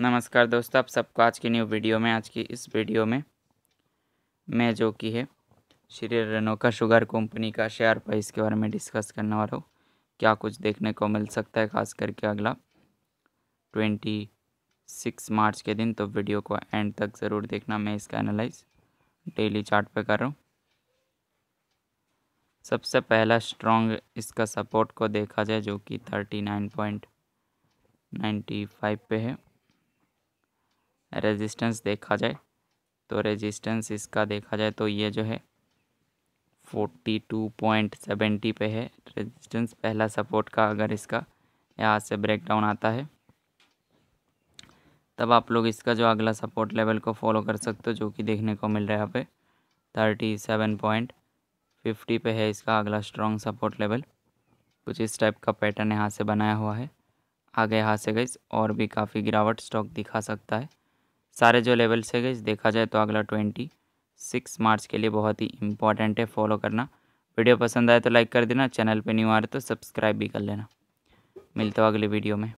नमस्कार दोस्तों आप सबको आज की न्यू वीडियो में आज की इस वीडियो में मैं जो कि है श्री रेनोका शुगर कंपनी का शेयर प्राइस के बारे में डिस्कस करने वाला हूँ क्या कुछ देखने को मिल सकता है खास करके अगला ट्वेंटी सिक्स मार्च के दिन तो वीडियो को एंड तक ज़रूर देखना मैं इसका एनालाइज डेली चार्ट पे कर रहा हूँ सबसे पहला स्ट्रॉन्ग इसका सपोर्ट को देखा जाए जो कि thirty nine point ninety five पे है रेजिस्टेंस देखा जाए तो रेजिस्टेंस इसका देखा जाए तो ये जो है फोर्टी टू पॉइंट सेवेंटी पे है रेजिस्टेंस पहला सपोर्ट का अगर इसका यहाँ से ब्रेक डाउन आता है तब आप लोग इसका जो अगला सपोर्ट लेवल को फॉलो कर सकते हो जो कि देखने को मिल रहा है यहाँ पे थर्टी सेवन पॉइंट फिफ्टी पे है इसका अगला स्ट्रॉन्ग सपोर्ट लेवल कुछ इस टाइप का पैटर्न यहाँ से बनाया हुआ है आगे यहाँ से गई और भी काफ़ी गिरावट स्टॉक दिखा सकता है सारे जो लेवल्स है गई देखा जाए तो अगला ट्वेंटी सिक्स मार्च के लिए बहुत ही इंपॉर्टेंट है फॉलो करना वीडियो पसंद आए तो लाइक कर देना चैनल पे न्यू आ रहे तो सब्सक्राइब भी कर लेना मिलता हूँ अगले वीडियो में